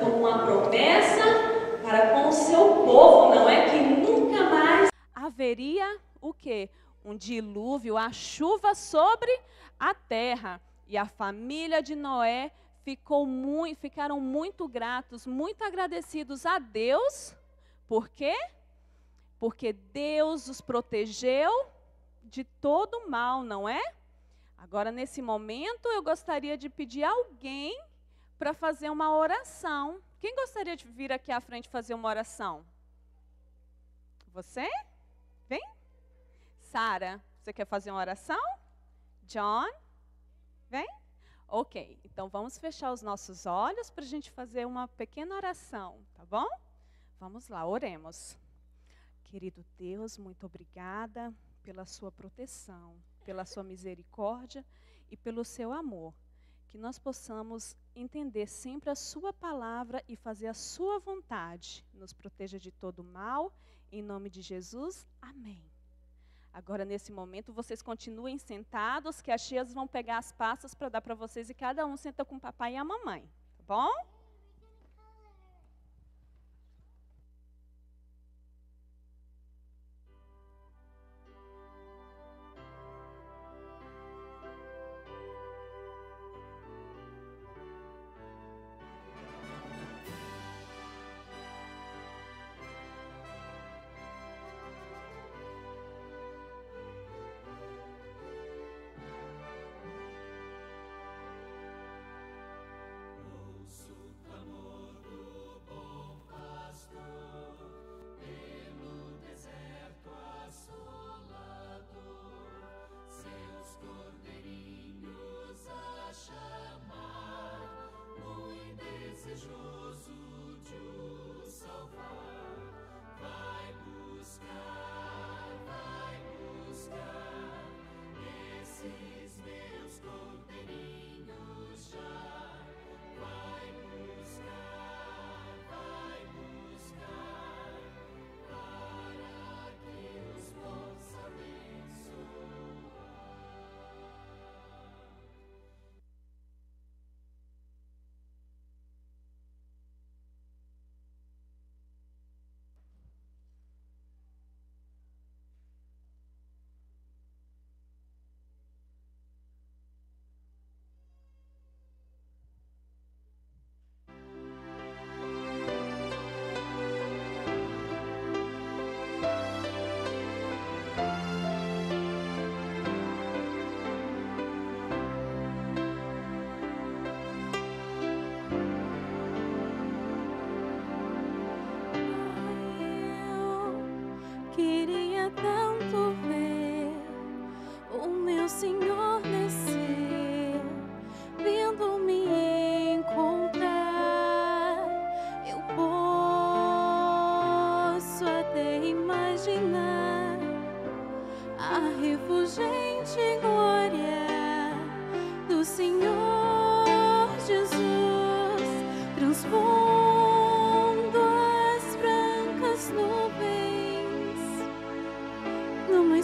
como uma promessa para com o seu povo, não é que nunca mais haveria o que? Um dilúvio, a chuva sobre a terra. E a família de Noé ficou muito, ficaram muito gratos, muito agradecidos a Deus. Por quê? Porque Deus os protegeu de todo mal, não é? Agora, nesse momento, eu gostaria de pedir a alguém para fazer uma oração. Quem gostaria de vir aqui à frente fazer uma oração? Você? Vem? Sara, você quer fazer uma oração? John? Vem? Ok, então vamos fechar os nossos olhos para a gente fazer uma pequena oração, tá bom? Vamos lá, oremos. Querido Deus, muito obrigada pela sua proteção, pela sua misericórdia e pelo seu amor. Que nós possamos entender sempre a Sua palavra e fazer a Sua vontade. Nos proteja de todo mal. Em nome de Jesus, amém. Agora, nesse momento, vocês continuem sentados, que as tias vão pegar as pastas para dar para vocês e cada um senta com o papai e a mamãe, tá bom?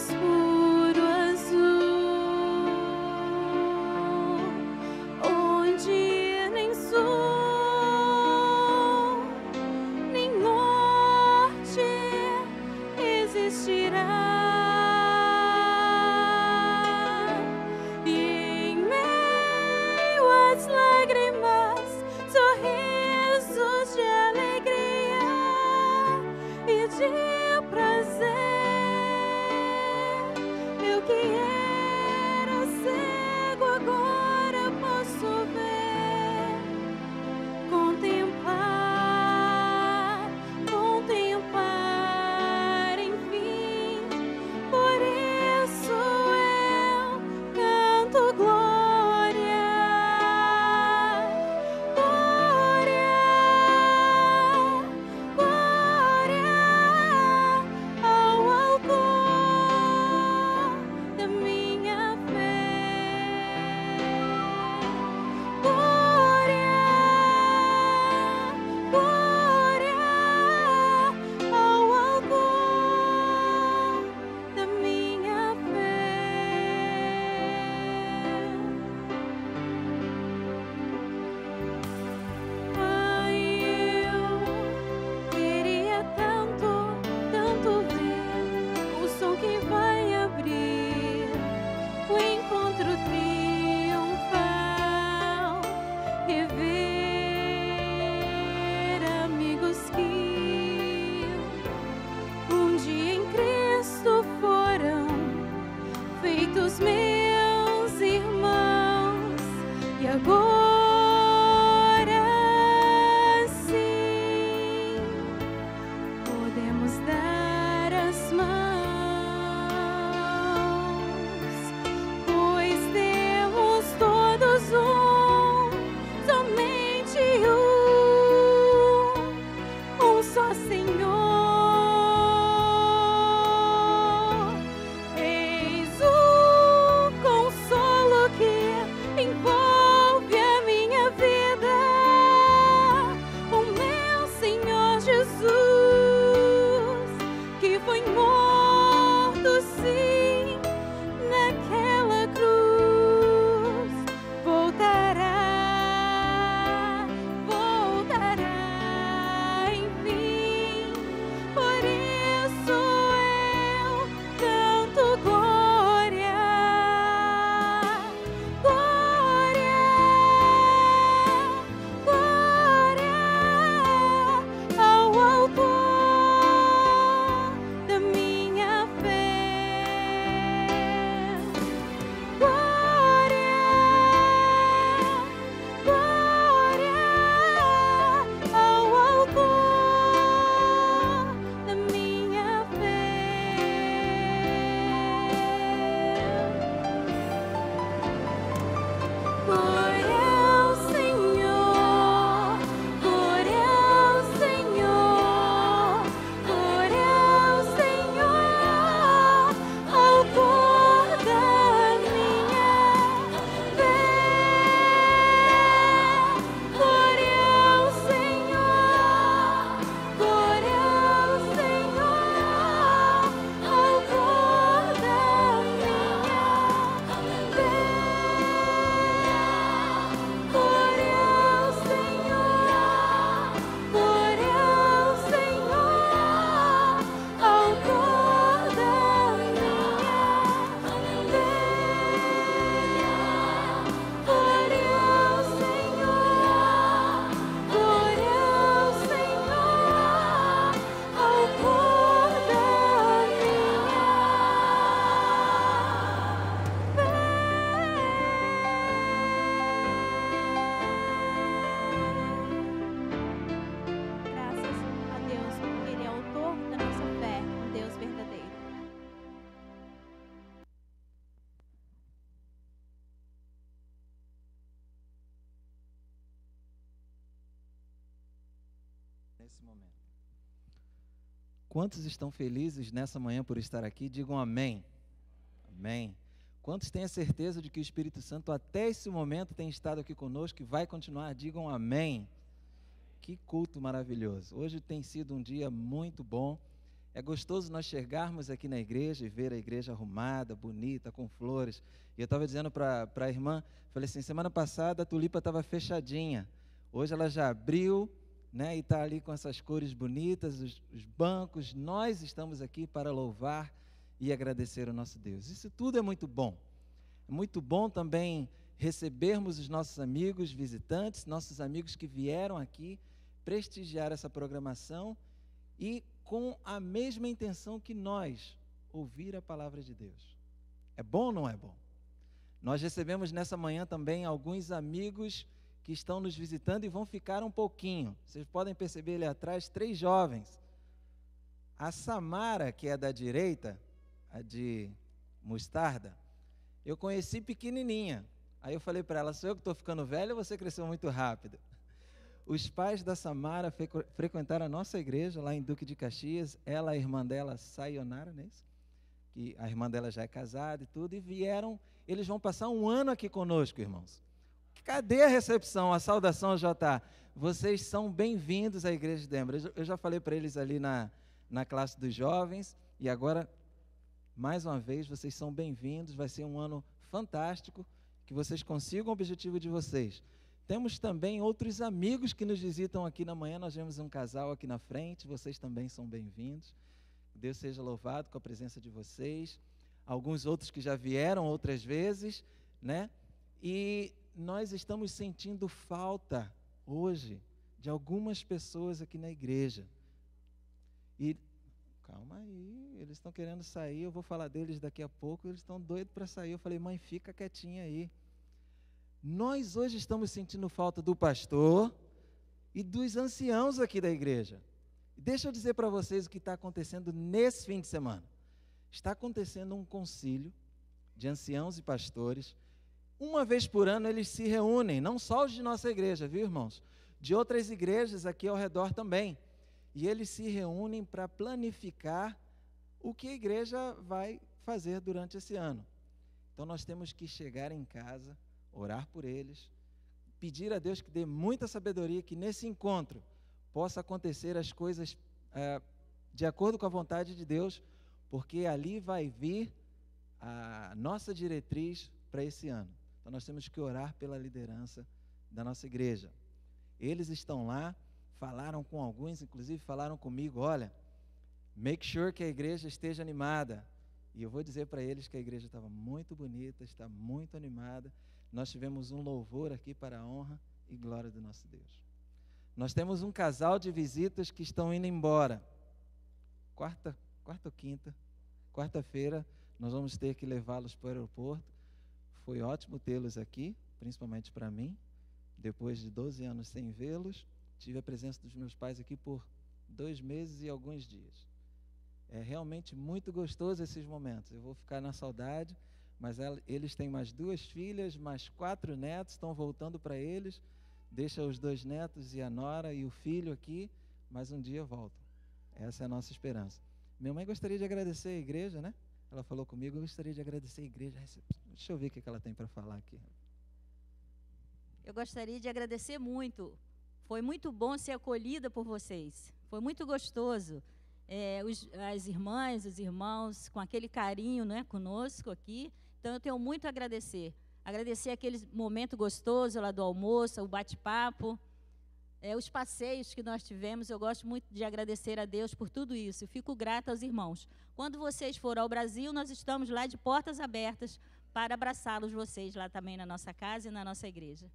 this tus mil Quantos estão felizes nessa manhã por estar aqui? Digam amém. Amém. Quantos têm a certeza de que o Espírito Santo até esse momento tem estado aqui conosco e vai continuar? Digam amém. Que culto maravilhoso. Hoje tem sido um dia muito bom. É gostoso nós chegarmos aqui na igreja e ver a igreja arrumada, bonita, com flores. E eu estava dizendo para a irmã, falei assim, semana passada a tulipa estava fechadinha. Hoje ela já abriu, né? E está ali com essas cores bonitas, os, os bancos. Nós estamos aqui para louvar e agradecer o nosso Deus. Isso tudo é muito bom. É muito bom também recebermos os nossos amigos visitantes, nossos amigos que vieram aqui prestigiar essa programação e com a mesma intenção que nós, ouvir a palavra de Deus. É bom ou não é bom? Nós recebemos nessa manhã também alguns amigos que estão nos visitando e vão ficar um pouquinho. Vocês podem perceber ali atrás três jovens. A Samara, que é da direita, a de mostarda, eu conheci pequenininha. Aí eu falei para ela: sou eu que estou ficando velho ou você cresceu muito rápido? Os pais da Samara frequentaram a nossa igreja lá em Duque de Caxias. Ela, a irmã dela, Sayonara, não é isso? Que a irmã dela já é casada e tudo, e vieram. Eles vão passar um ano aqui conosco, irmãos. Cadê a recepção, a saudação, J? Vocês são bem-vindos à Igreja de Dembra. Eu já falei para eles ali na, na classe dos jovens, e agora, mais uma vez, vocês são bem-vindos. Vai ser um ano fantástico, que vocês consigam o objetivo de vocês. Temos também outros amigos que nos visitam aqui na manhã. Nós vemos um casal aqui na frente, vocês também são bem-vindos. Deus seja louvado com a presença de vocês. Alguns outros que já vieram outras vezes, né? E nós estamos sentindo falta hoje de algumas pessoas aqui na igreja. E calma aí, eles estão querendo sair, eu vou falar deles daqui a pouco, eles estão doidos para sair. Eu falei, mãe, fica quietinha aí. Nós hoje estamos sentindo falta do pastor e dos anciãos aqui da igreja. Deixa eu dizer para vocês o que está acontecendo nesse fim de semana. Está acontecendo um concílio de anciãos e pastores uma vez por ano eles se reúnem, não só os de nossa igreja, viu, irmãos? De outras igrejas aqui ao redor também. E eles se reúnem para planificar o que a igreja vai fazer durante esse ano. Então nós temos que chegar em casa, orar por eles, pedir a Deus que dê muita sabedoria, que nesse encontro possa acontecer as coisas é, de acordo com a vontade de Deus, porque ali vai vir a nossa diretriz para esse ano. Então nós temos que orar pela liderança da nossa igreja. Eles estão lá, falaram com alguns, inclusive falaram comigo, olha, make sure que a igreja esteja animada. E eu vou dizer para eles que a igreja estava muito bonita, está muito animada. Nós tivemos um louvor aqui para a honra e glória do nosso Deus. Nós temos um casal de visitas que estão indo embora. Quarta, quarta ou quinta, quarta-feira, nós vamos ter que levá-los para o aeroporto foi ótimo tê-los aqui, principalmente para mim. Depois de 12 anos sem vê-los, tive a presença dos meus pais aqui por dois meses e alguns dias. É realmente muito gostoso esses momentos. Eu vou ficar na saudade, mas eles têm mais duas filhas, mais quatro netos, estão voltando para eles. Deixa os dois netos e a nora e o filho aqui, mas um dia voltam. Essa é a nossa esperança. Minha mãe gostaria de agradecer a igreja, né? Ela falou comigo, eu gostaria de agradecer a igreja. Deixa eu ver o que ela tem para falar aqui. Eu gostaria de agradecer muito. Foi muito bom ser acolhida por vocês. Foi muito gostoso. É, os, as irmãs, os irmãos, com aquele carinho né, conosco aqui. Então, eu tenho muito a agradecer. Agradecer aquele momento gostoso lá do almoço, o bate-papo, é, os passeios que nós tivemos. Eu gosto muito de agradecer a Deus por tudo isso. Eu fico grata aos irmãos. Quando vocês forem ao Brasil, nós estamos lá de portas abertas para abraçá-los vocês lá também na nossa casa e na nossa igreja.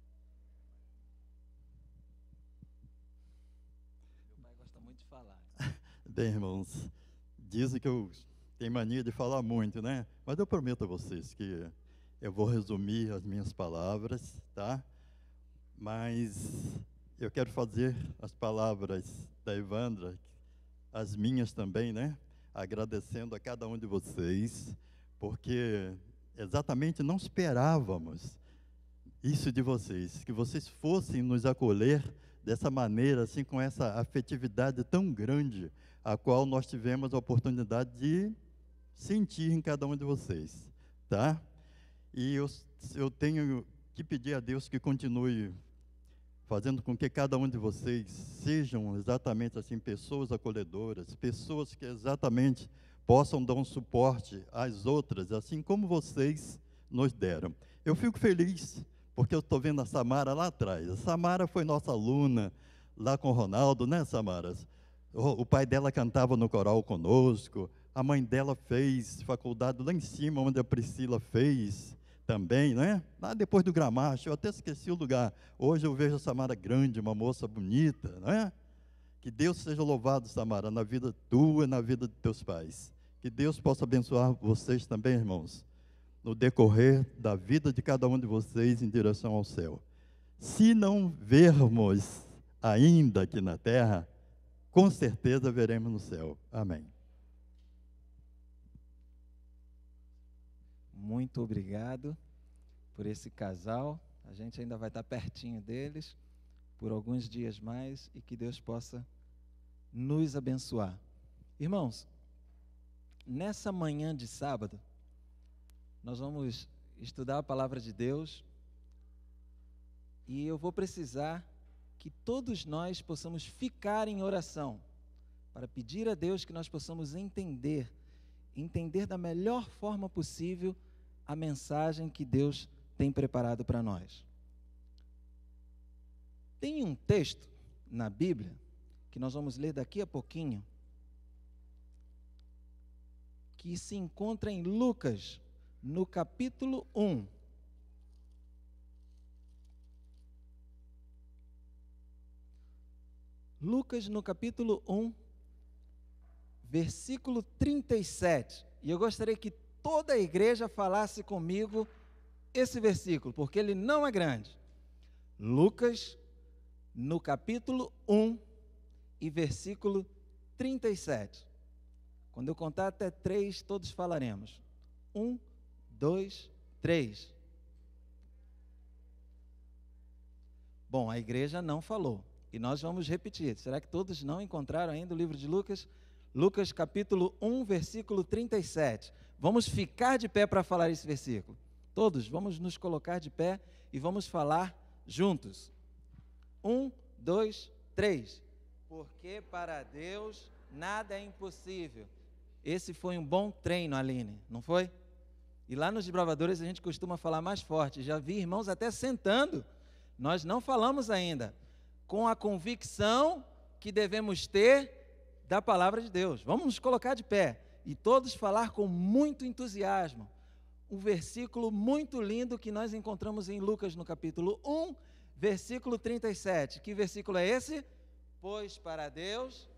Meu pai gosta muito de falar. Bem, irmãos, dizem que eu tenho mania de falar muito, né? Mas eu prometo a vocês que eu vou resumir as minhas palavras, tá? Mas eu quero fazer as palavras da Evandra, as minhas também, né? Agradecendo a cada um de vocês, porque exatamente não esperávamos isso de vocês, que vocês fossem nos acolher dessa maneira, assim, com essa afetividade tão grande, a qual nós tivemos a oportunidade de sentir em cada um de vocês, tá? E eu, eu tenho que pedir a Deus que continue fazendo com que cada um de vocês sejam exatamente assim pessoas acolhedoras, pessoas que exatamente possam dar um suporte às outras, assim como vocês nos deram. Eu fico feliz porque eu estou vendo a Samara lá atrás. A Samara foi nossa aluna lá com o Ronaldo, né, Samara? O, o pai dela cantava no coral conosco, a mãe dela fez faculdade lá em cima, onde a Priscila fez também, né? Lá depois do Gramacho, eu até esqueci o lugar. Hoje eu vejo a Samara grande, uma moça bonita, né? Que Deus seja louvado, Samara, na vida tua e na vida de teus pais. Que Deus possa abençoar vocês também, irmãos, no decorrer da vida de cada um de vocês em direção ao céu. Se não vermos ainda aqui na terra, com certeza veremos no céu. Amém. Muito obrigado por esse casal. A gente ainda vai estar pertinho deles por alguns dias mais e que Deus possa nos abençoar. Irmãos, nessa manhã de sábado, nós vamos estudar a palavra de Deus e eu vou precisar que todos nós possamos ficar em oração para pedir a Deus que nós possamos entender, entender da melhor forma possível a mensagem que Deus tem preparado para nós. Tem um texto na Bíblia que nós vamos ler daqui a pouquinho que se encontra em Lucas, no capítulo 1. Lucas, no capítulo 1, versículo 37. E eu gostaria que toda a igreja falasse comigo esse versículo, porque ele não é grande. Lucas, no capítulo 1 e versículo 37. Quando eu contar até três, todos falaremos. Um, dois, três. Bom, a igreja não falou. E nós vamos repetir. Será que todos não encontraram ainda o livro de Lucas? Lucas capítulo 1, versículo 37. Vamos ficar de pé para falar esse versículo. Todos, vamos nos colocar de pé e vamos falar juntos. Um, dois, três. Porque para Deus nada é impossível. Esse foi um bom treino, Aline, não foi? E lá nos desbravadores a gente costuma falar mais forte. Já vi irmãos até sentando. Nós não falamos ainda. Com a convicção que devemos ter da palavra de Deus. Vamos nos colocar de pé e todos falar com muito entusiasmo. Um versículo muito lindo que nós encontramos em Lucas no capítulo 1, versículo 37. Que versículo é esse? Pois para Deus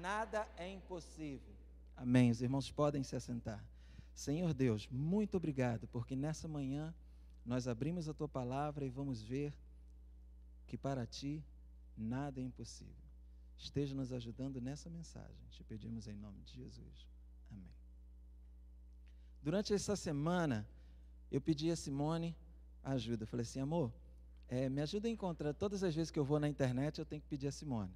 nada é impossível. Amém. Os irmãos podem se assentar. Senhor Deus, muito obrigado, porque nessa manhã nós abrimos a tua palavra e vamos ver que para ti nada é impossível. Esteja nos ajudando nessa mensagem. Te pedimos em nome de Jesus. Amém. Durante essa semana, eu pedi a Simone ajuda. Eu falei assim, amor, é, me ajuda a encontrar. Todas as vezes que eu vou na internet, eu tenho que pedir a Simone.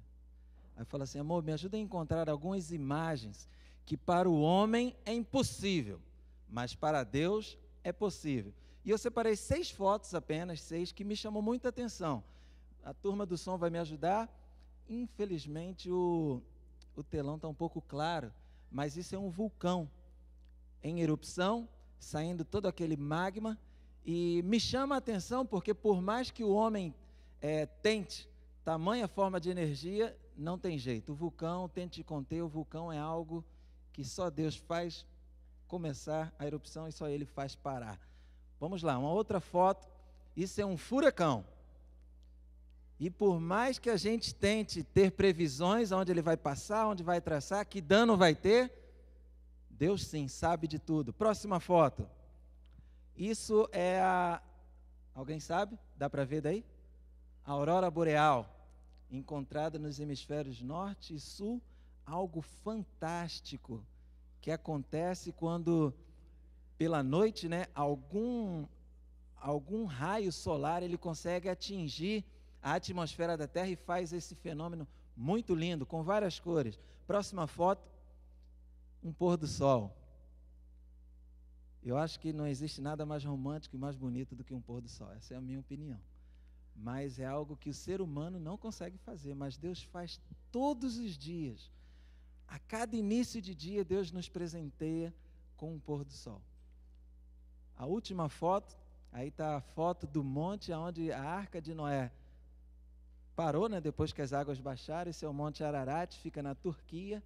Aí eu falo assim, amor, me ajuda a encontrar algumas imagens que para o homem é impossível, mas para Deus é possível. E eu separei seis fotos apenas, seis, que me chamou muita atenção. A turma do som vai me ajudar. Infelizmente o, o telão está um pouco claro, mas isso é um vulcão em erupção, saindo todo aquele magma. E me chama a atenção porque, por mais que o homem é, tente tamanha forma de energia, não tem jeito. O vulcão, tente conter, o vulcão é algo que só Deus faz começar a erupção e só Ele faz parar. Vamos lá, uma outra foto. Isso é um furacão. E por mais que a gente tente ter previsões onde ele vai passar, onde vai traçar, que dano vai ter, Deus sim sabe de tudo. Próxima foto. Isso é a. Alguém sabe? Dá para ver daí? A aurora boreal, encontrada nos hemisférios norte e sul algo fantástico que acontece quando pela noite, né, algum algum raio solar ele consegue atingir a atmosfera da Terra e faz esse fenômeno muito lindo com várias cores. Próxima foto, um pôr do sol. Eu acho que não existe nada mais romântico e mais bonito do que um pôr do sol. Essa é a minha opinião. Mas é algo que o ser humano não consegue fazer, mas Deus faz todos os dias a cada início de dia, Deus nos presenteia com o pôr do sol. A última foto, aí está a foto do monte onde a arca de Noé parou, né, depois que as águas baixaram, esse é o Monte Ararat, fica na Turquia.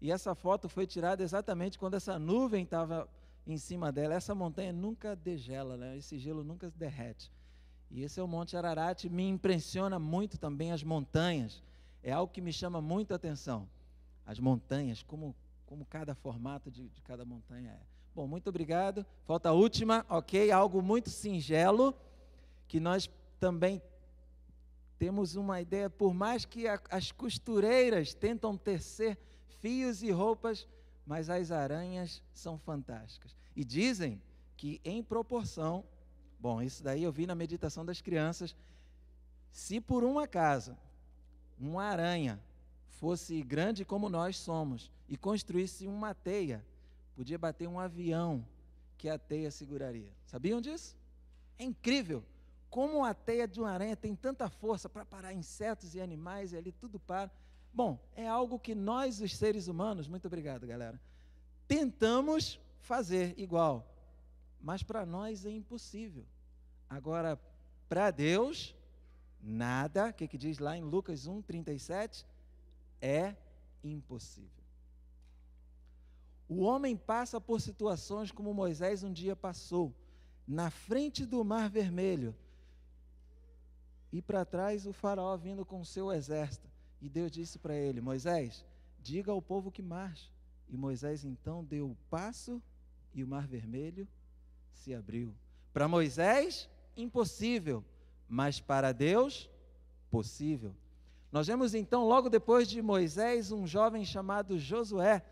E essa foto foi tirada exatamente quando essa nuvem estava em cima dela. Essa montanha nunca degela, né? esse gelo nunca derrete. E esse é o Monte Ararat, me impressiona muito também as montanhas. É algo que me chama muito a atenção as montanhas, como, como cada formato de, de cada montanha é. Bom, muito obrigado. Falta a última, ok? Algo muito singelo, que nós também temos uma ideia, por mais que a, as costureiras tentam tecer fios e roupas, mas as aranhas são fantásticas. E dizem que em proporção, bom, isso daí eu vi na meditação das crianças, se por um acaso uma aranha fosse grande como nós somos e construísse uma teia, podia bater um avião que a teia seguraria. Sabiam disso? É incrível como a teia de uma aranha tem tanta força para parar insetos e animais e ali tudo para. Bom, é algo que nós, os seres humanos, muito obrigado, galera, tentamos fazer igual, mas para nós é impossível. Agora, para Deus, nada, o que, que diz lá em Lucas 1, 37? é impossível. O homem passa por situações como Moisés um dia passou, na frente do Mar Vermelho, e para trás o Faraó vindo com seu exército. E Deus disse para ele: Moisés, diga ao povo que marche. E Moisés então deu o passo e o Mar Vermelho se abriu. Para Moisés, impossível, mas para Deus, possível. Nós vemos então, logo depois de Moisés, um jovem chamado Josué.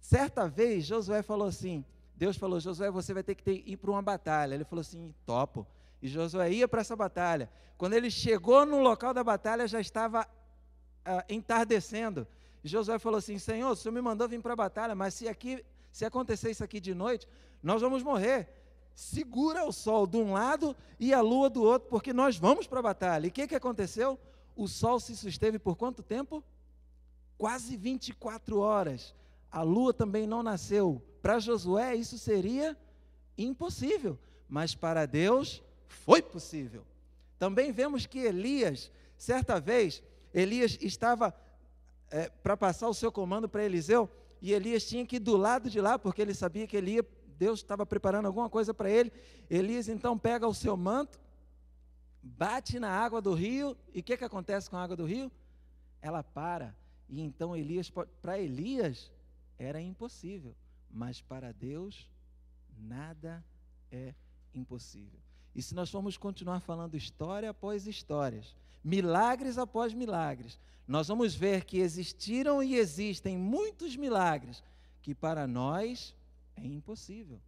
Certa vez, Josué falou assim: Deus falou, Josué, você vai ter que ter, ir para uma batalha. Ele falou assim: topo. E Josué ia para essa batalha. Quando ele chegou no local da batalha, já estava ah, entardecendo. E Josué falou assim: Senhor, o Senhor me mandou vir para a batalha, mas se aqui, se acontecer isso aqui de noite, nós vamos morrer. Segura o sol de um lado e a lua do outro, porque nós vamos para a batalha. E o que, que aconteceu? o sol se susteve por quanto tempo? Quase 24 horas. A lua também não nasceu. Para Josué, isso seria impossível, mas para Deus foi possível. Também vemos que Elias, certa vez, Elias estava é, para passar o seu comando para Eliseu, e Elias tinha que ir do lado de lá, porque ele sabia que ele ia, Deus estava preparando alguma coisa para ele. Elias então pega o seu manto, bate na água do rio, e o que, que acontece com a água do rio? Ela para. E então Elias, para Elias era impossível, mas para Deus nada é impossível. E se nós formos continuar falando história após histórias, milagres após milagres, nós vamos ver que existiram e existem muitos milagres que para nós é impossível,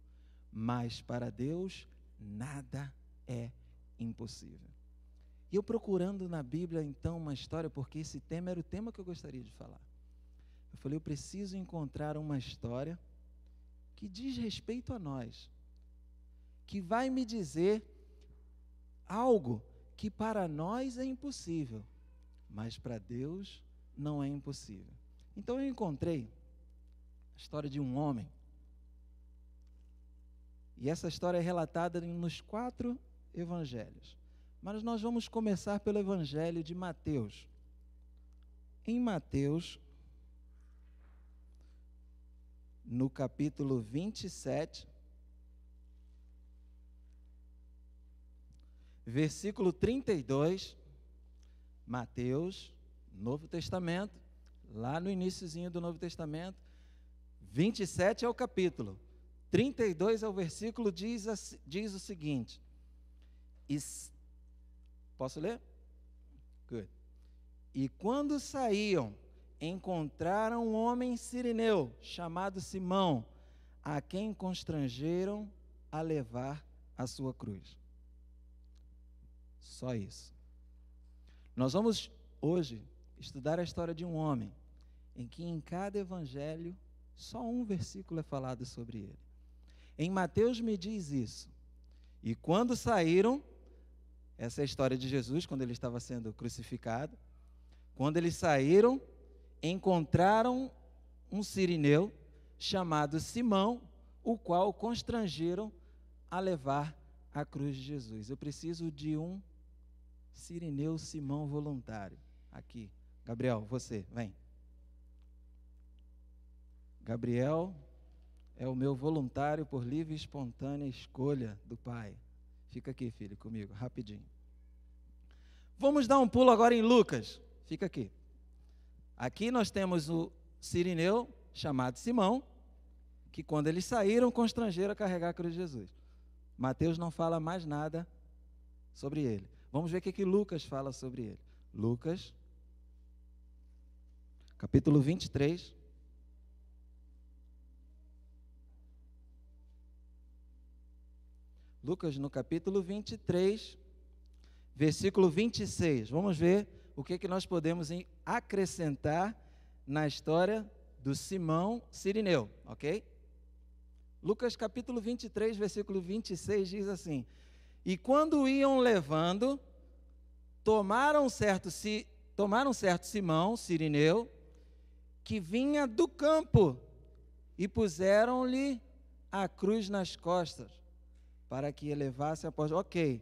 mas para Deus nada é impossível impossível. E eu procurando na Bíblia, então, uma história, porque esse tema era o tema que eu gostaria de falar. Eu falei, eu preciso encontrar uma história que diz respeito a nós, que vai me dizer algo que para nós é impossível, mas para Deus não é impossível. Então eu encontrei a história de um homem. E essa história é relatada nos quatro evangelhos. Mas nós vamos começar pelo evangelho de Mateus. Em Mateus, no capítulo 27, versículo 32, Mateus, Novo Testamento, lá no iníciozinho do Novo Testamento, 27 é o capítulo, 32 é o versículo, diz, diz o seguinte: Posso ler? Good. E quando saíam, encontraram um homem sirineu, chamado Simão, a quem constrangeram a levar a sua cruz. Só isso. Nós vamos hoje estudar a história de um homem em que em cada evangelho só um versículo é falado sobre ele. Em Mateus me diz isso. E quando saíram, essa é a história de Jesus quando ele estava sendo crucificado. Quando eles saíram, encontraram um sirineu chamado Simão, o qual constrangeram a levar a cruz de Jesus. Eu preciso de um sirineu Simão voluntário. Aqui, Gabriel, você, vem. Gabriel é o meu voluntário por livre e espontânea escolha do Pai. Fica aqui, filho, comigo, rapidinho. Vamos dar um pulo agora em Lucas. Fica aqui. Aqui nós temos o sirineu chamado Simão, que quando eles saíram, constrangeram a carregar a cruz de Jesus. Mateus não fala mais nada sobre ele. Vamos ver o que, que Lucas fala sobre ele. Lucas, capítulo 23, Lucas no capítulo 23, versículo 26. Vamos ver o que, é que nós podemos acrescentar na história do Simão Sirineu, ok? Lucas capítulo 23, versículo 26 diz assim: E quando iam levando, tomaram certo, si, tomaram certo Simão Sirineu, que vinha do campo, e puseram-lhe a cruz nas costas para que elevasse a porta. Ok.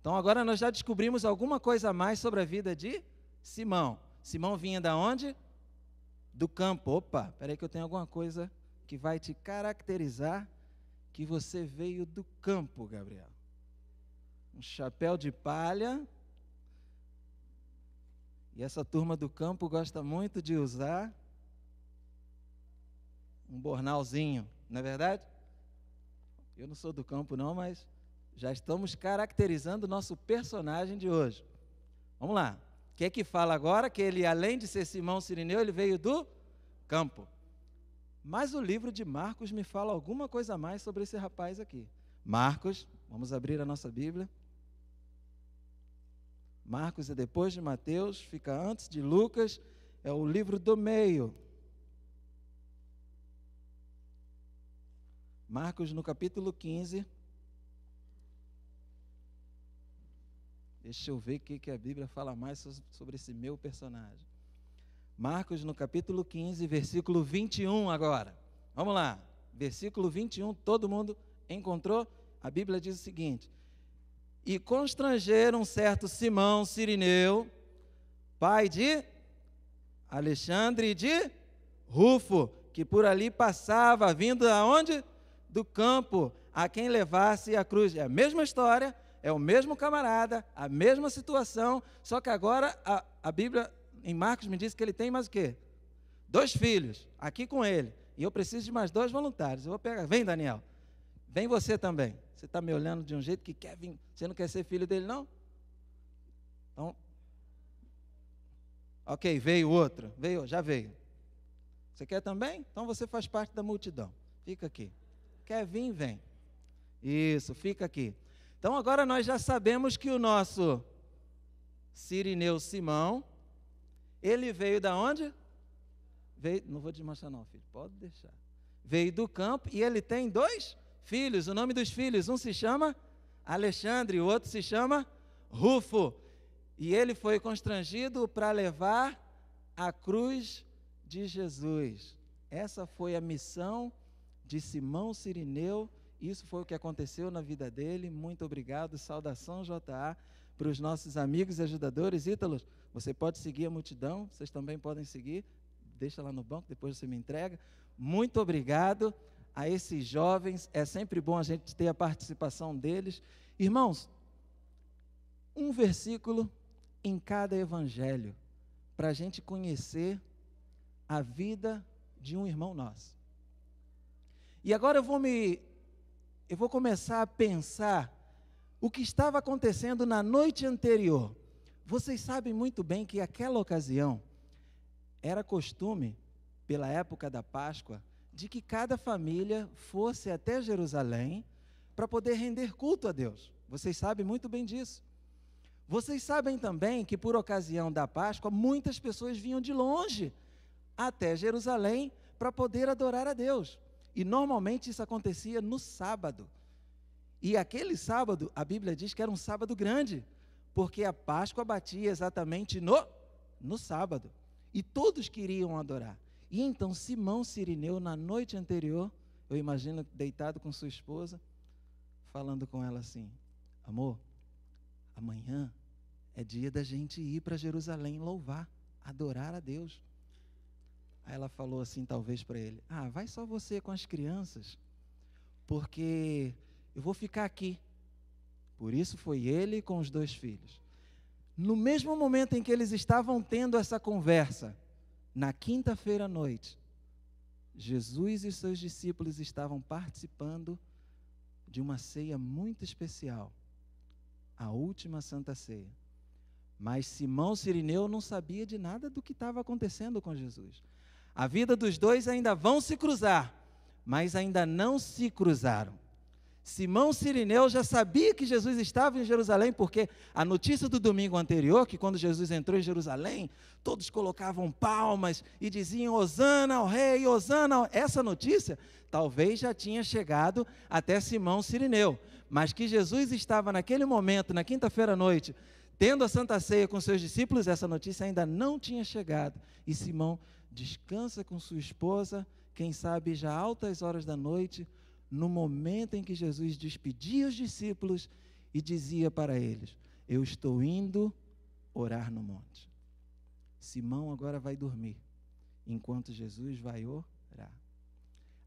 Então agora nós já descobrimos alguma coisa a mais sobre a vida de Simão. Simão vinha da onde? Do campo. Opa, peraí que eu tenho alguma coisa que vai te caracterizar que você veio do campo, Gabriel. Um chapéu de palha. E essa turma do campo gosta muito de usar um bornalzinho, não é verdade? Eu não sou do campo, não, mas já estamos caracterizando o nosso personagem de hoje. Vamos lá. O que é que fala agora? Que ele, além de ser Simão Sirineu, ele veio do campo. Mas o livro de Marcos me fala alguma coisa a mais sobre esse rapaz aqui. Marcos, vamos abrir a nossa Bíblia. Marcos é depois de Mateus, fica antes de Lucas, é o livro do meio. Marcos no capítulo 15. Deixa eu ver o que, que a Bíblia fala mais sobre esse meu personagem. Marcos no capítulo 15, versículo 21 agora. Vamos lá. Versículo 21, todo mundo encontrou? A Bíblia diz o seguinte: E constrangeram um certo Simão Sirineu, pai de Alexandre de Rufo, que por ali passava, vindo aonde? do campo a quem levasse a cruz. É a mesma história, é o mesmo camarada, a mesma situação, só que agora a, a Bíblia em Marcos me diz que ele tem mais o quê? Dois filhos, aqui com ele. E eu preciso de mais dois voluntários. Eu vou pegar. Vem, Daniel. Vem você também. Você está me olhando de um jeito que quer vir. Você não quer ser filho dele, não? Então. Ok, veio outro. Veio, já veio. Você quer também? Então você faz parte da multidão. Fica aqui. Quer vir, vem. Isso, fica aqui. Então agora nós já sabemos que o nosso Sirineu Simão, ele veio da onde? Veio, não vou desmanchar não, filho, pode deixar. Veio do campo e ele tem dois filhos. O nome dos filhos, um se chama Alexandre, o outro se chama Rufo. E ele foi constrangido para levar a cruz de Jesus. Essa foi a missão de Simão Sirineu. Isso foi o que aconteceu na vida dele. Muito obrigado. Saudação, JA, para os nossos amigos e ajudadores. Ítalo, você pode seguir a multidão, vocês também podem seguir. Deixa lá no banco, depois você me entrega. Muito obrigado a esses jovens. É sempre bom a gente ter a participação deles. Irmãos, um versículo em cada evangelho para a gente conhecer a vida de um irmão nosso. E agora eu vou me eu vou começar a pensar o que estava acontecendo na noite anterior. Vocês sabem muito bem que aquela ocasião era costume pela época da Páscoa de que cada família fosse até Jerusalém para poder render culto a Deus. Vocês sabem muito bem disso. Vocês sabem também que, por ocasião da Páscoa, muitas pessoas vinham de longe até Jerusalém para poder adorar a Deus. E normalmente isso acontecia no sábado. E aquele sábado, a Bíblia diz que era um sábado grande, porque a Páscoa batia exatamente no, no sábado. E todos queriam adorar. E então Simão Sirineu, na noite anterior, eu imagino deitado com sua esposa, falando com ela assim: Amor, amanhã é dia da gente ir para Jerusalém louvar, adorar a Deus. Aí ela falou assim, talvez para ele: Ah, vai só você com as crianças, porque eu vou ficar aqui. Por isso foi ele com os dois filhos. No mesmo momento em que eles estavam tendo essa conversa, na quinta-feira à noite, Jesus e seus discípulos estavam participando de uma ceia muito especial, a última Santa Ceia. Mas Simão Sirineu não sabia de nada do que estava acontecendo com Jesus. A vida dos dois ainda vão se cruzar, mas ainda não se cruzaram. Simão Sirineu já sabia que Jesus estava em Jerusalém, porque a notícia do domingo anterior, que quando Jesus entrou em Jerusalém, todos colocavam palmas e diziam Osana ao rei, Osana, essa notícia talvez já tinha chegado até Simão Sirineu, mas que Jesus estava naquele momento, na quinta-feira à noite, tendo a Santa Ceia com seus discípulos, essa notícia ainda não tinha chegado. E Simão descansa com sua esposa, quem sabe já altas horas da noite, no momento em que Jesus despedia os discípulos e dizia para eles: Eu estou indo orar no monte. Simão agora vai dormir, enquanto Jesus vai orar.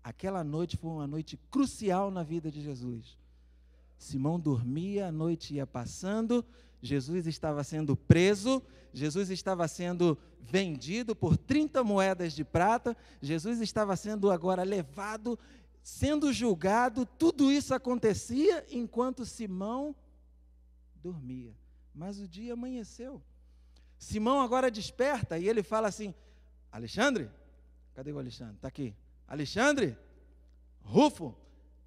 Aquela noite foi uma noite crucial na vida de Jesus. Simão dormia, a noite ia passando, Jesus estava sendo preso, Jesus estava sendo vendido por 30 moedas de prata, Jesus estava sendo agora levado, sendo julgado, tudo isso acontecia enquanto Simão dormia. Mas o dia amanheceu. Simão agora desperta e ele fala assim: Alexandre, cadê o Alexandre? Está aqui. Alexandre, Rufo,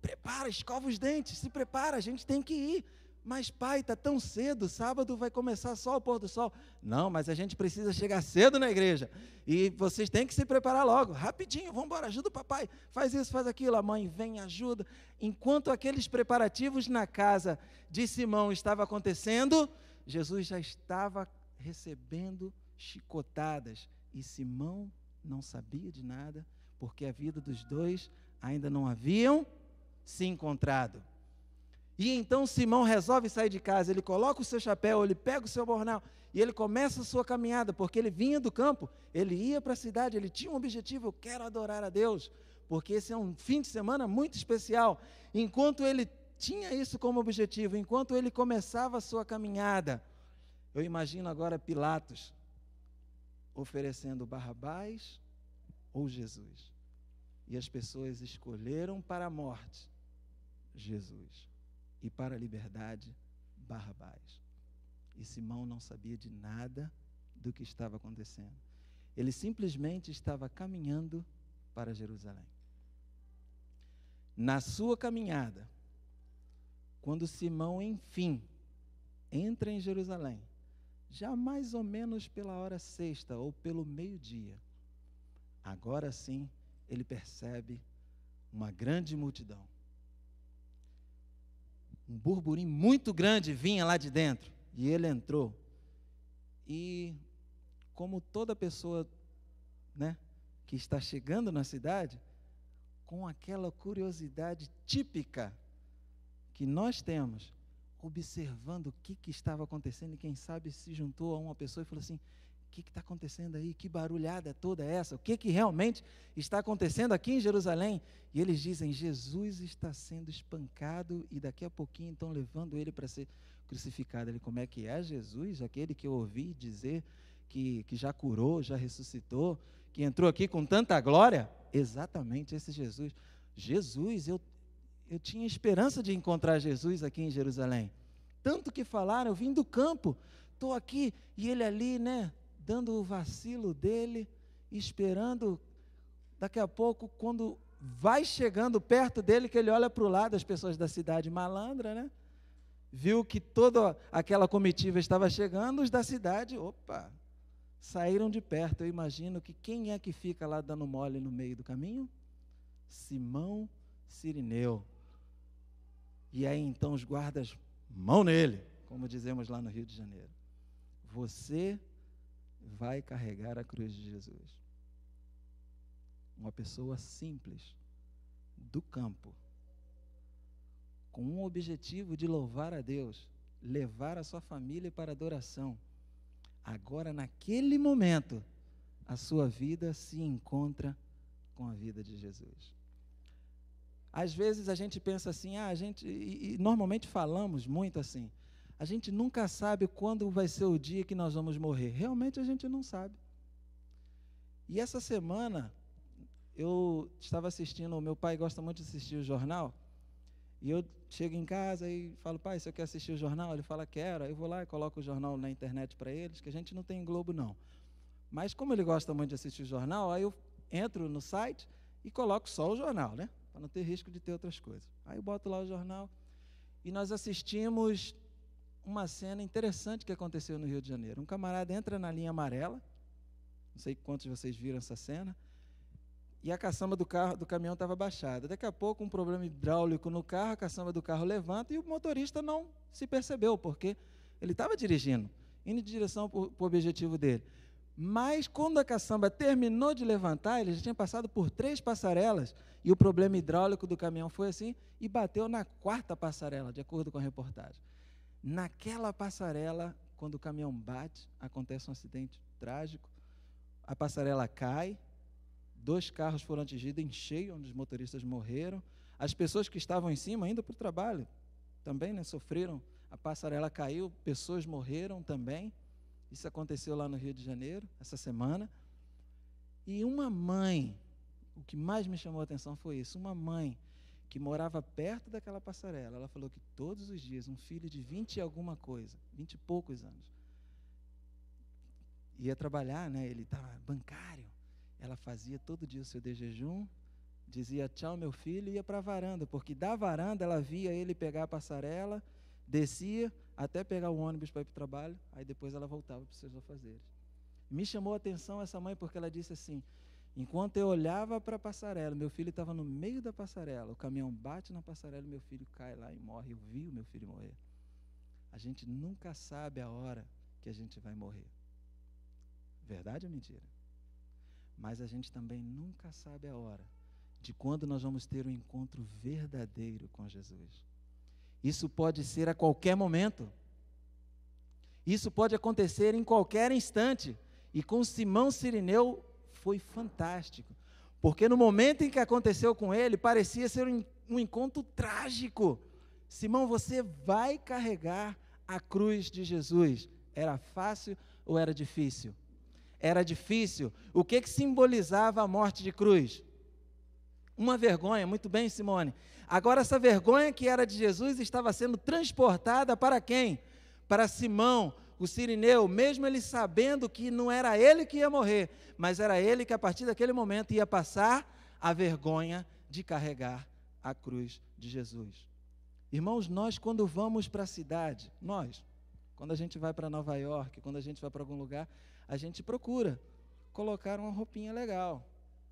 prepara, escova os dentes, se prepara, a gente tem que ir. Mas, pai, está tão cedo, sábado vai começar só o pôr do sol. Não, mas a gente precisa chegar cedo na igreja. E vocês têm que se preparar logo, rapidinho, vamos embora, ajuda o papai, faz isso, faz aquilo, a mãe vem, ajuda. Enquanto aqueles preparativos na casa de Simão estavam acontecendo, Jesus já estava recebendo chicotadas. E Simão não sabia de nada, porque a vida dos dois ainda não haviam se encontrado. E então Simão resolve sair de casa, ele coloca o seu chapéu, ele pega o seu bornal e ele começa a sua caminhada, porque ele vinha do campo, ele ia para a cidade, ele tinha um objetivo, eu quero adorar a Deus, porque esse é um fim de semana muito especial. Enquanto ele tinha isso como objetivo, enquanto ele começava a sua caminhada, eu imagino agora Pilatos oferecendo Barrabás ou Jesus. E as pessoas escolheram para a morte Jesus e para a liberdade Barrabás. E Simão não sabia de nada do que estava acontecendo. Ele simplesmente estava caminhando para Jerusalém. Na sua caminhada, quando Simão, enfim, entra em Jerusalém, já mais ou menos pela hora sexta ou pelo meio-dia, agora sim ele percebe uma grande multidão um burburinho muito grande vinha lá de dentro. E ele entrou. E como toda pessoa né, que está chegando na cidade, com aquela curiosidade típica que nós temos, observando o que, que estava acontecendo, e quem sabe se juntou a uma pessoa e falou assim: o que está acontecendo aí? Que barulhada toda é essa? O que, que realmente está acontecendo aqui em Jerusalém? E eles dizem: Jesus está sendo espancado e daqui a pouquinho estão levando ele para ser crucificado. Ele, como é que é Jesus? Aquele que eu ouvi dizer que, que já curou, já ressuscitou, que entrou aqui com tanta glória? Exatamente esse Jesus. Jesus, eu, eu tinha esperança de encontrar Jesus aqui em Jerusalém. Tanto que falaram, eu vim do campo, estou aqui, e ele ali, né, dando o vacilo dele, esperando. Daqui a pouco, quando vai chegando perto dele, que ele olha para o lado, as pessoas da cidade malandra, né? Viu que toda aquela comitiva estava chegando, os da cidade, opa, saíram de perto. Eu imagino que quem é que fica lá dando mole no meio do caminho? Simão Sirineu. E aí então os guardas, mão nele, como dizemos lá no Rio de Janeiro. Você vai carregar a cruz de Jesus. Uma pessoa simples, do campo, com um objetivo de louvar a Deus, levar a sua família para adoração. Agora, naquele momento, a sua vida se encontra com a vida de Jesus. Às vezes a gente pensa assim, ah, a gente, e, e normalmente falamos muito assim, a gente nunca sabe quando vai ser o dia que nós vamos morrer. Realmente a gente não sabe. E essa semana eu estava assistindo, o meu pai gosta muito de assistir o jornal, e eu chego em casa e falo, pai, você quer assistir o jornal? Ele fala, quero. Eu vou lá e coloco o jornal na internet para eles, que a gente não tem Globo, não. Mas como ele gosta muito de assistir o jornal, aí eu entro no site e coloco só o jornal, né? Para não ter risco de ter outras coisas. Aí eu boto lá o jornal e nós assistimos uma cena interessante que aconteceu no Rio de Janeiro. Um camarada entra na linha amarela, não sei quantos de vocês viram essa cena, e a caçamba do carro do caminhão estava baixada. Daqui a pouco, um problema hidráulico no carro, a caçamba do carro levanta e o motorista não se percebeu, porque ele estava dirigindo, indo em direção para o objetivo dele. Mas quando a caçamba terminou de levantar, ele já tinha passado por três passarelas e o problema hidráulico do caminhão foi assim e bateu na quarta passarela, de acordo com a reportagem. Naquela passarela, quando o caminhão bate, acontece um acidente trágico. A passarela cai, dois carros foram atingidos em cheio, onde os motoristas morreram. As pessoas que estavam em cima, indo para o trabalho, também né, sofreram. A passarela caiu, pessoas morreram também. Isso aconteceu lá no Rio de Janeiro, essa semana. E uma mãe, o que mais me chamou a atenção foi isso: uma mãe que morava perto daquela passarela, ela falou que todos os dias um filho de 20 e alguma coisa, 20 e poucos anos, ia trabalhar, né? Ele estava tá bancário. Ela fazia todo dia o seu de jejum, dizia tchau meu filho e ia para a varanda, porque da varanda ela via ele pegar a passarela, descia até pegar o ônibus para ir para o trabalho, aí depois ela voltava para os seus afazeres. Me chamou a atenção essa mãe porque ela disse assim: Enquanto eu olhava para a passarela, meu filho estava no meio da passarela. O caminhão bate na passarela, meu filho cai lá e morre. Eu vi o meu filho morrer. A gente nunca sabe a hora que a gente vai morrer. Verdade ou mentira? Mas a gente também nunca sabe a hora de quando nós vamos ter um encontro verdadeiro com Jesus. Isso pode ser a qualquer momento. Isso pode acontecer em qualquer instante. E com Simão Sirineu foi fantástico. Porque no momento em que aconteceu com ele, parecia ser um, um encontro trágico. Simão, você vai carregar a cruz de Jesus. Era fácil ou era difícil? Era difícil. O que, que simbolizava a morte de cruz? Uma vergonha, muito bem, Simone. Agora, essa vergonha que era de Jesus estava sendo transportada para quem? Para Simão, o Sirineu, mesmo ele sabendo que não era ele que ia morrer, mas era ele que a partir daquele momento ia passar a vergonha de carregar a cruz de Jesus. Irmãos, nós quando vamos para a cidade, nós, quando a gente vai para Nova York, quando a gente vai para algum lugar, a gente procura colocar uma roupinha legal.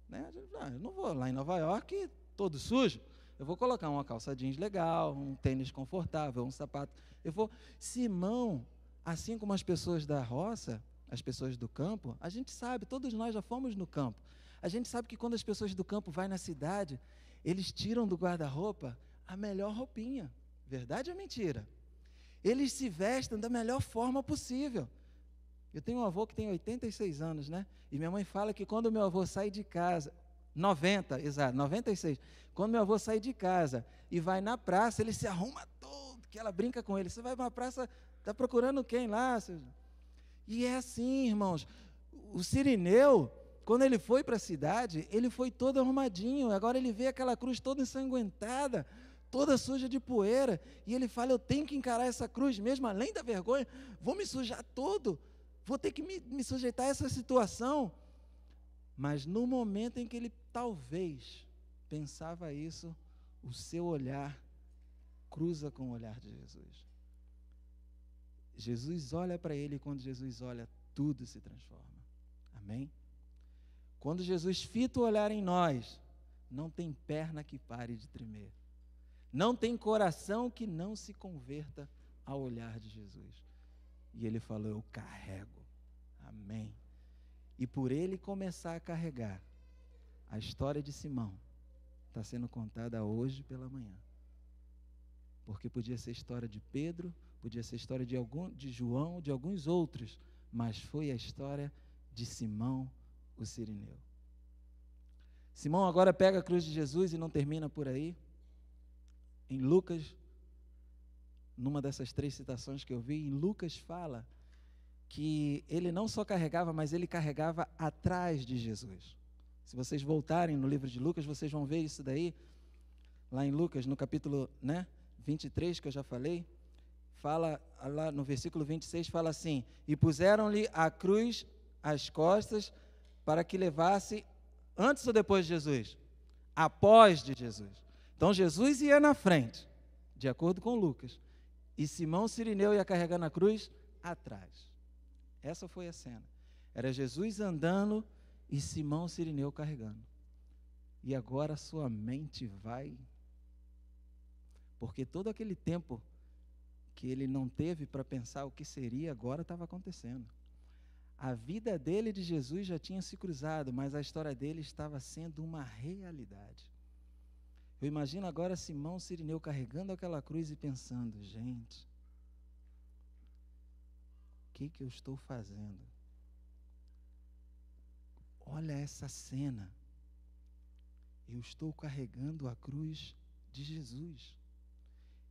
Né? Ah, eu não vou lá em Nova York todo sujo. Eu vou colocar uma calça jeans legal, um tênis confortável, um sapato. Eu vou. Simão Assim como as pessoas da roça, as pessoas do campo, a gente sabe, todos nós já fomos no campo. A gente sabe que quando as pessoas do campo vão na cidade, eles tiram do guarda-roupa a melhor roupinha. Verdade ou mentira? Eles se vestem da melhor forma possível. Eu tenho um avô que tem 86 anos, né? E minha mãe fala que quando meu avô sai de casa, 90, exato, 96. Quando meu avô sai de casa e vai na praça, ele se arruma todo, que ela brinca com ele. Você vai para uma praça Está procurando quem lá? E é assim, irmãos. O Sirineu, quando ele foi para a cidade, ele foi todo arrumadinho. Agora ele vê aquela cruz toda ensanguentada, toda suja de poeira. E ele fala: Eu tenho que encarar essa cruz mesmo, além da vergonha. Vou me sujar todo. Vou ter que me, me sujeitar a essa situação. Mas no momento em que ele talvez pensava isso, o seu olhar cruza com o olhar de Jesus. Jesus olha para ele, e quando Jesus olha, tudo se transforma. Amém? Quando Jesus fita o olhar em nós, não tem perna que pare de tremer. Não tem coração que não se converta ao olhar de Jesus. E ele falou: Eu carrego. Amém. E por ele começar a carregar, a história de Simão está sendo contada hoje pela manhã. Porque podia ser história de Pedro, Podia ser a história de, algum, de João, de alguns outros, mas foi a história de Simão o Sirineu. Simão agora pega a cruz de Jesus e não termina por aí. Em Lucas, numa dessas três citações que eu vi, em Lucas fala que ele não só carregava, mas ele carregava atrás de Jesus. Se vocês voltarem no livro de Lucas, vocês vão ver isso daí, lá em Lucas, no capítulo né, 23, que eu já falei fala lá no versículo 26 fala assim: "E puseram-lhe a cruz às costas para que levasse antes ou depois de Jesus? Após de Jesus. Então Jesus ia na frente, de acordo com Lucas, e Simão Sirineu ia carregando a cruz atrás. Essa foi a cena. Era Jesus andando e Simão Sirineu carregando. E agora sua mente vai porque todo aquele tempo que ele não teve para pensar o que seria, agora estava acontecendo. A vida dele e de Jesus já tinha se cruzado, mas a história dele estava sendo uma realidade. Eu imagino agora Simão Sirineu carregando aquela cruz e pensando: gente, o que, que eu estou fazendo? Olha essa cena. Eu estou carregando a cruz de Jesus.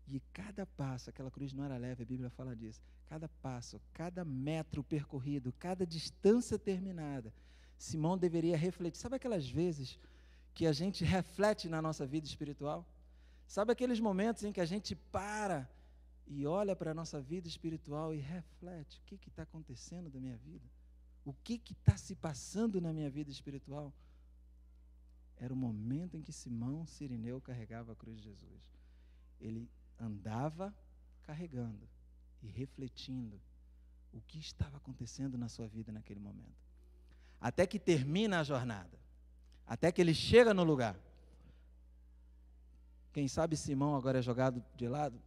E cada passo, aquela cruz não era leve, a Bíblia fala disso. Cada passo, cada metro percorrido, cada distância terminada, Simão deveria refletir. Sabe aquelas vezes que a gente reflete na nossa vida espiritual? Sabe aqueles momentos em que a gente para e olha para a nossa vida espiritual e reflete: o que está acontecendo da minha vida? O que está se passando na minha vida espiritual? Era o momento em que Simão Sirineu carregava a cruz de Jesus. Ele andava carregando e refletindo o que estava acontecendo na sua vida naquele momento. Até que termina a jornada, até que ele chega no lugar. Quem sabe Simão agora é jogado de lado,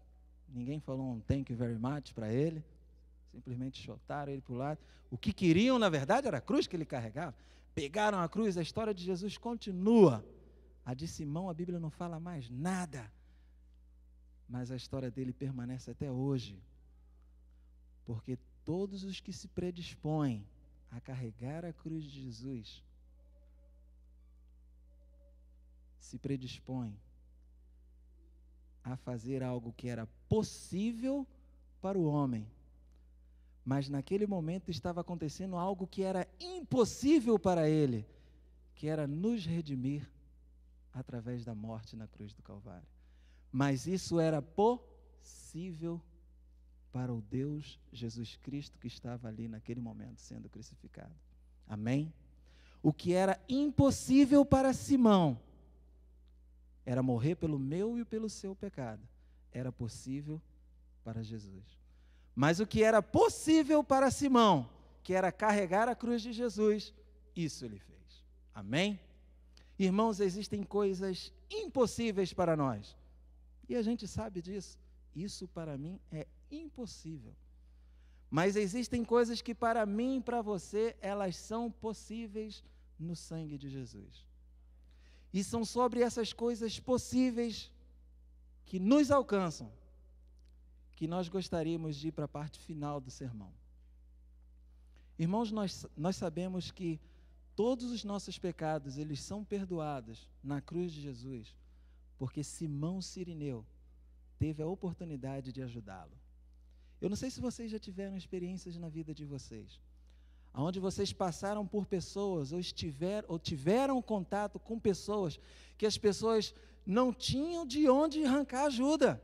ninguém falou um thank you very much para ele, simplesmente chotaram ele para o lado. O que queriam, na verdade, era a cruz que ele carregava. Pegaram a cruz, a história de Jesus continua. A de Simão, a Bíblia não fala mais nada mas a história dele permanece até hoje, porque todos os que se predispõem a carregar a cruz de Jesus se predispõem a fazer algo que era possível para o homem, mas naquele momento estava acontecendo algo que era impossível para ele, que era nos redimir através da morte na cruz do Calvário. Mas isso era possível para o Deus Jesus Cristo que estava ali naquele momento sendo crucificado. Amém? O que era impossível para Simão era morrer pelo meu e pelo seu pecado. Era possível para Jesus. Mas o que era possível para Simão, que era carregar a cruz de Jesus, isso ele fez. Amém? Irmãos, existem coisas impossíveis para nós e a gente sabe disso. Isso para mim é impossível. Mas existem coisas que para mim e para você elas são possíveis no sangue de Jesus. E são sobre essas coisas possíveis que nos alcançam que nós gostaríamos de ir para a parte final do sermão. Irmãos, nós, nós sabemos que todos os nossos pecados, eles são perdoados na cruz de Jesus porque Simão Sirineu teve a oportunidade de ajudá-lo. Eu não sei se vocês já tiveram experiências na vida de vocês, onde vocês passaram por pessoas ou, estiver, ou tiveram contato com pessoas que as pessoas não tinham de onde arrancar ajuda,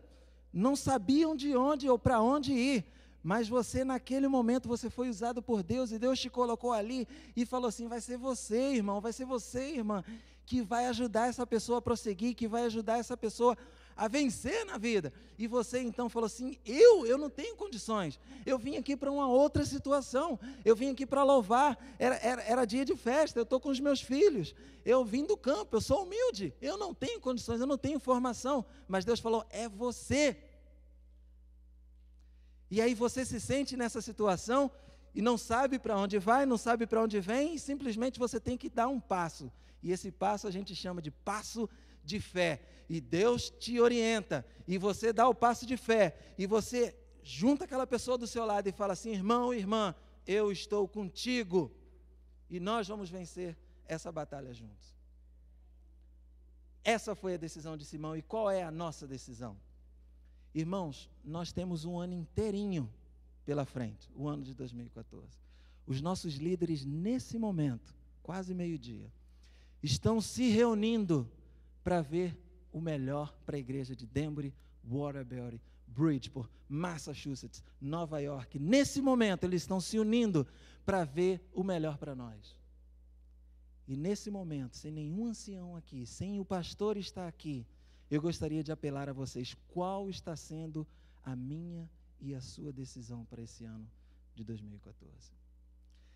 não sabiam de onde ou para onde ir, mas você naquele momento você foi usado por Deus e Deus te colocou ali e falou assim: vai ser você, irmão, vai ser você, irmã que vai ajudar essa pessoa a prosseguir, que vai ajudar essa pessoa a vencer na vida. E você então falou assim: eu, eu não tenho condições. Eu vim aqui para uma outra situação. Eu vim aqui para louvar. Era, era, era, dia de festa, eu estou com os meus filhos. Eu vim do campo, eu sou humilde. Eu não tenho condições, eu não tenho formação. Mas Deus falou: é você. E aí você se sente nessa situação e não sabe para onde vai, não sabe para onde vem, e simplesmente você tem que dar um passo. E esse passo a gente chama de passo de fé. E Deus te orienta, e você dá o passo de fé, e você junta aquela pessoa do seu lado e fala assim: irmão, irmã, eu estou contigo, e nós vamos vencer essa batalha juntos. Essa foi a decisão de Simão, e qual é a nossa decisão? Irmãos, nós temos um ano inteirinho pela frente, o ano de 2014. Os nossos líderes, nesse momento, quase meio-dia, estão se reunindo para ver o melhor para a igreja de Danbury, Waterbury, Bridgeport, Massachusetts, Nova York. Nesse momento, eles estão se unindo para ver o melhor para nós. E nesse momento, sem nenhum ancião aqui, sem o pastor estar aqui, eu gostaria de apelar a vocês: qual está sendo a minha e a sua decisão para esse ano de 2014?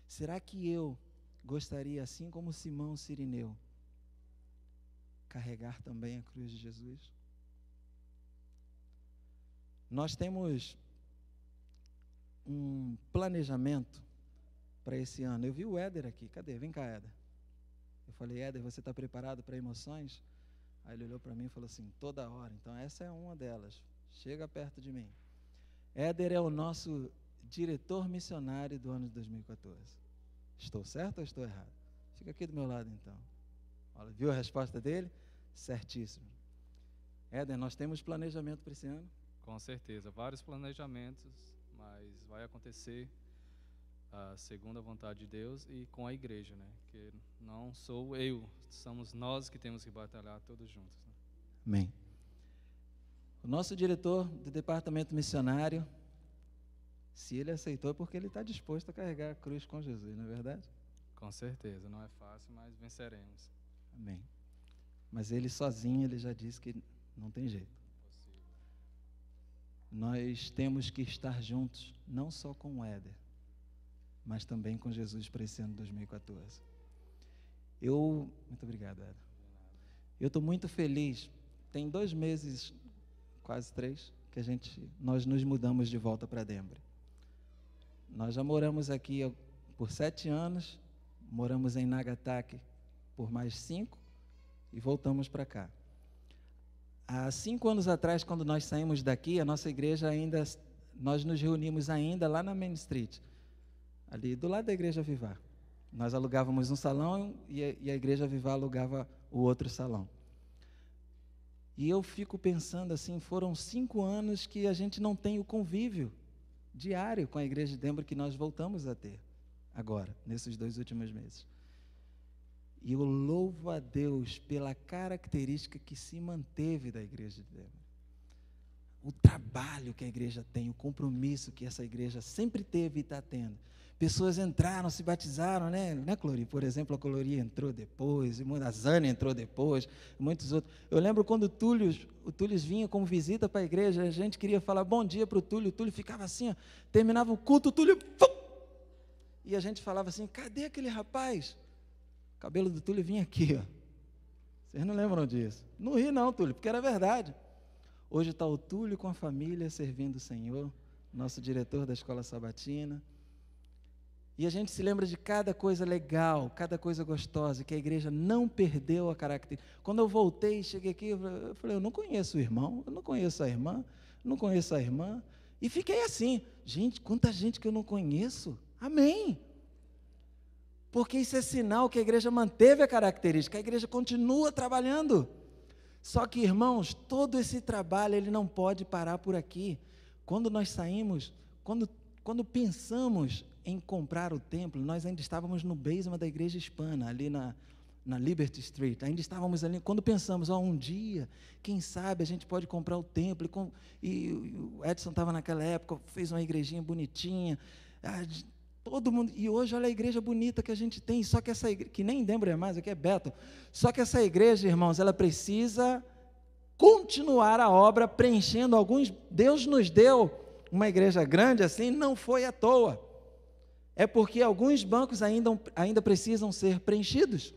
Será que eu gostaria, assim como Simão Sirineu, carregar também a cruz de Jesus? Nós temos um planejamento para esse ano. Eu vi o Éder aqui. Cadê? Vem cá, Éder. Eu falei, Éder, você está preparado para emoções? Aí ele olhou para mim e falou assim: toda hora. Então, essa é uma delas. Chega perto de mim. Éder é o nosso diretor missionário do ano de 2014. Estou certo ou estou errado? Fica aqui do meu lado então. Olha, viu a resposta dele? Certíssimo. Éden, nós temos planejamento para esse ano? Com certeza, vários planejamentos, mas vai acontecer a segunda vontade de Deus e com a igreja, né? Que não sou eu, somos nós que temos que batalhar todos juntos. Né? Amém. O nosso diretor do departamento missionário, se ele aceitou é porque ele está disposto a carregar a cruz com Jesus, não é verdade? Com certeza, não é fácil, mas venceremos. Amém. Mas ele sozinho, ele já disse que não tem jeito. Nós temos que estar juntos, não só com o Éder, mas também com Jesus para esse ano 2014. Eu. Muito obrigado, Éder. Eu estou muito feliz. Tem dois meses, quase três, que a gente, nós nos mudamos de volta para Denver. Nós já moramos aqui por sete anos, moramos em Nagataki por mais cinco e voltamos para cá. Há cinco anos atrás, quando nós saímos daqui, a nossa igreja ainda, nós nos reunimos ainda lá na Main Street, ali do lado da igreja Vivar. Nós alugávamos um salão e a igreja Vivar alugava o outro salão. E eu fico pensando assim, foram cinco anos que a gente não tem o convívio diário com a igreja de Denver que nós voltamos a ter agora, nesses dois últimos meses. E eu louvo a Deus pela característica que se manteve da igreja de Denver. O trabalho que a igreja tem, o compromisso que essa igreja sempre teve e está tendo pessoas entraram, se batizaram, né? né Clori? Por exemplo, a Clori entrou depois, a Zana entrou depois, muitos outros. Eu lembro quando o Túlio, o Túlio vinha como visita para a igreja, a gente queria falar bom dia para o Túlio, o Túlio ficava assim, ó, terminava o culto, o Túlio... E a gente falava assim, cadê aquele rapaz? O cabelo do Túlio vinha aqui, ó. Vocês não lembram disso? Não ri não, Túlio, porque era verdade. Hoje está o Túlio com a família servindo o Senhor, nosso diretor da escola sabatina. E a gente se lembra de cada coisa legal, cada coisa gostosa, que a igreja não perdeu a característica. Quando eu voltei, cheguei aqui, eu falei, eu não conheço o irmão, eu não conheço a irmã, não conheço a irmã. E fiquei assim, gente, quanta gente que eu não conheço. Amém. Porque isso é sinal que a igreja manteve a característica, a igreja continua trabalhando. Só que, irmãos, todo esse trabalho ele não pode parar por aqui. Quando nós saímos, quando quando pensamos em comprar o templo, nós ainda estávamos no basement da igreja hispana, ali na, na Liberty Street. Ainda estávamos ali. Quando pensamos, ó, um dia, quem sabe a gente pode comprar o templo. E, com, e o Edson estava naquela época, fez uma igrejinha bonitinha. Ah, todo mundo. E hoje, olha a igreja bonita que a gente tem. Só que essa igreja, que nem lembro é mais, aqui é Beto. Só que essa igreja, irmãos, ela precisa continuar a obra preenchendo alguns. Deus nos deu uma igreja grande assim não foi à toa. É porque alguns bancos ainda, ainda precisam ser preenchidos.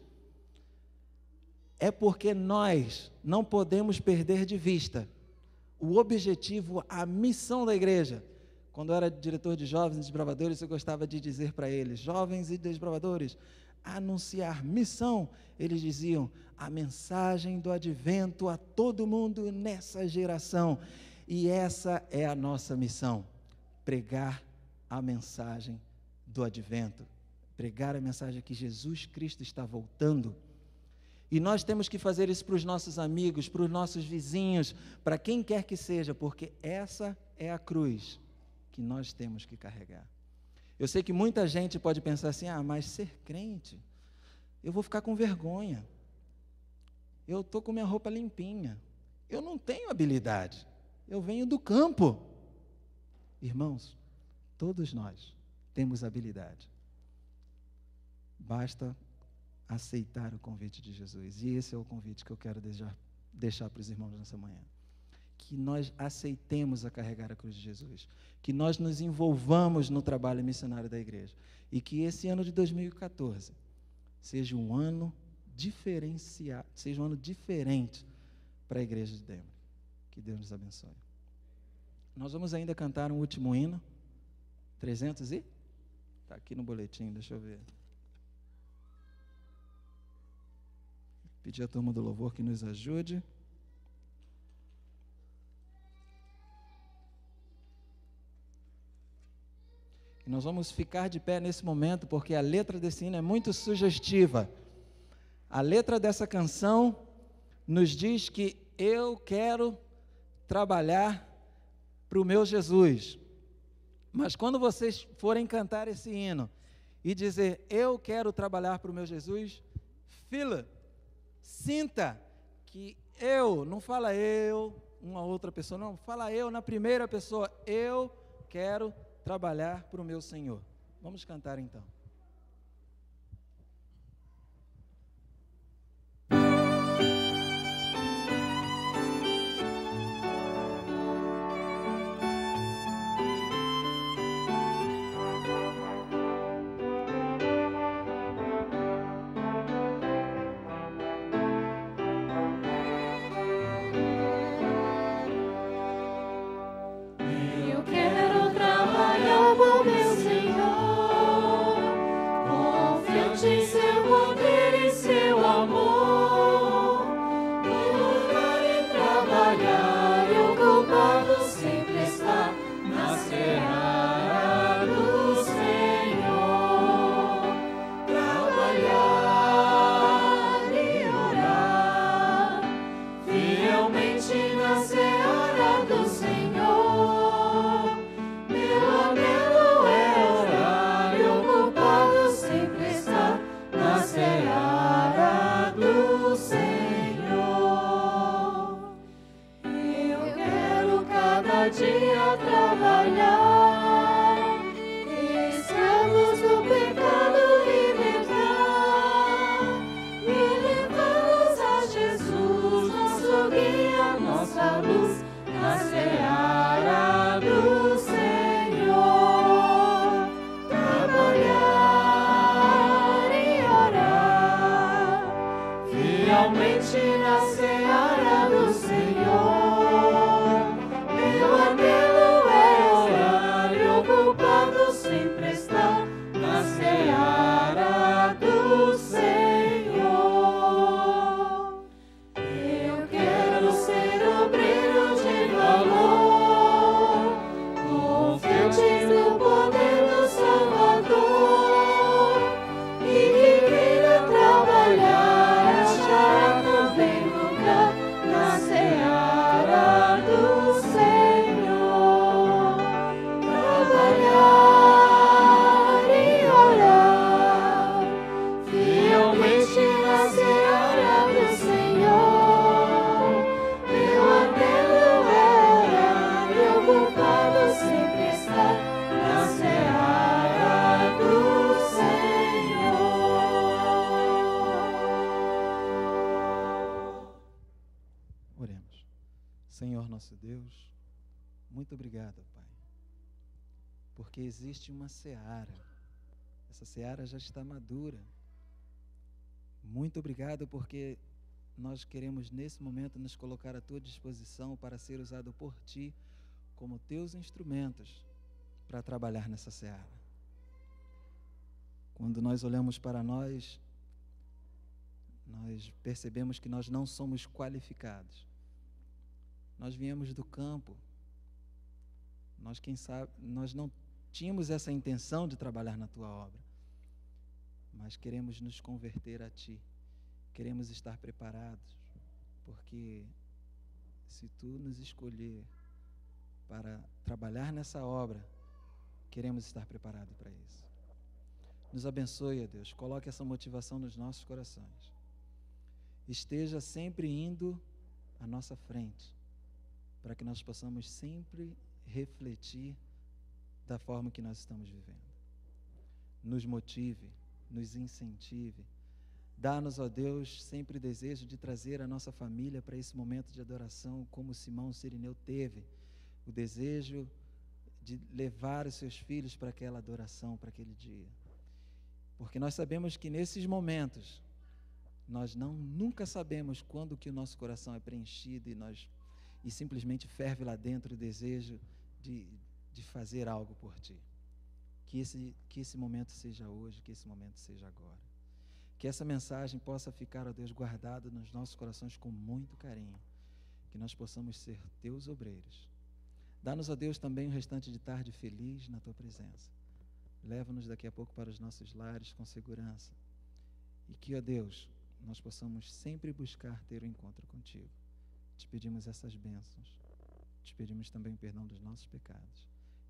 É porque nós não podemos perder de vista o objetivo, a missão da igreja. Quando eu era diretor de jovens e desbravadores, eu gostava de dizer para eles, jovens e desbravadores, anunciar missão, eles diziam a mensagem do advento a todo mundo nessa geração. E essa é a nossa missão: pregar a mensagem do advento, pregar a mensagem que Jesus Cristo está voltando. E nós temos que fazer isso para os nossos amigos, para os nossos vizinhos, para quem quer que seja, porque essa é a cruz que nós temos que carregar. Eu sei que muita gente pode pensar assim: ah, mas ser crente, eu vou ficar com vergonha. Eu estou com minha roupa limpinha. Eu não tenho habilidade eu venho do campo. Irmãos, todos nós temos habilidade. Basta aceitar o convite de Jesus. E esse é o convite que eu quero deixar, deixar para os irmãos nessa manhã. Que nós aceitemos a carregar a cruz de Jesus. Que nós nos envolvamos no trabalho missionário da igreja. E que esse ano de 2014 seja um ano diferenciado, seja um ano diferente para a igreja de Deus. Que Deus nos abençoe. Nós vamos ainda cantar um último hino. 300 e? Está aqui no boletim, deixa eu ver. Pedir à turma do louvor que nos ajude. E nós vamos ficar de pé nesse momento, porque a letra desse hino é muito sugestiva. A letra dessa canção nos diz que eu quero trabalhar para o meu Jesus. Mas quando vocês forem cantar esse hino e dizer, eu quero trabalhar para o meu Jesus, fila, sinta que eu, não fala eu, uma outra pessoa, não, fala eu na primeira pessoa, eu quero trabalhar para o meu Senhor. Vamos cantar então. troubles, I say uma seara. Essa seara já está madura. Muito obrigado, porque nós queremos nesse momento nos colocar à tua disposição para ser usado por ti como teus instrumentos para trabalhar nessa seara. Quando nós olhamos para nós, nós percebemos que nós não somos qualificados. Nós viemos do campo. Nós quem sabe, nós não tínhamos essa intenção de trabalhar na tua obra, mas queremos nos converter a ti, queremos estar preparados, porque se tu nos escolher para trabalhar nessa obra, queremos estar preparados para isso. Nos abençoe, Deus, coloque essa motivação nos nossos corações. Esteja sempre indo à nossa frente, para que nós possamos sempre refletir da forma que nós estamos vivendo. Nos motive, nos incentive. Dá-nos, ó Deus, sempre desejo de trazer a nossa família para esse momento de adoração, como Simão Sirineu teve, o desejo de levar os seus filhos para aquela adoração, para aquele dia. Porque nós sabemos que nesses momentos, nós não nunca sabemos quando que o nosso coração é preenchido e nós e simplesmente ferve lá dentro o desejo de de fazer algo por ti. Que esse, que esse momento seja hoje, que esse momento seja agora. Que essa mensagem possa ficar, ó Deus, guardada nos nossos corações com muito carinho. Que nós possamos ser teus obreiros. Dá-nos, ó Deus, também o um restante de tarde feliz na tua presença. Leva-nos daqui a pouco para os nossos lares com segurança. E que, ó Deus, nós possamos sempre buscar ter o um encontro contigo. Te pedimos essas bênçãos. Te pedimos também o perdão dos nossos pecados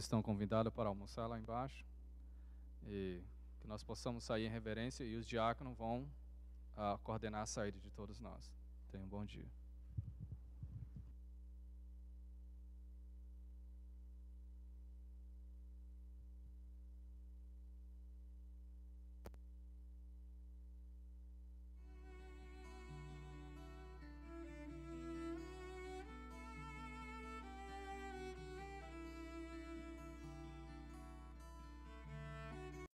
Vocês estão convidados para almoçar lá embaixo. E que nós possamos sair em reverência e os diáconos vão uh, coordenar a saída de todos nós. Tenham um bom dia.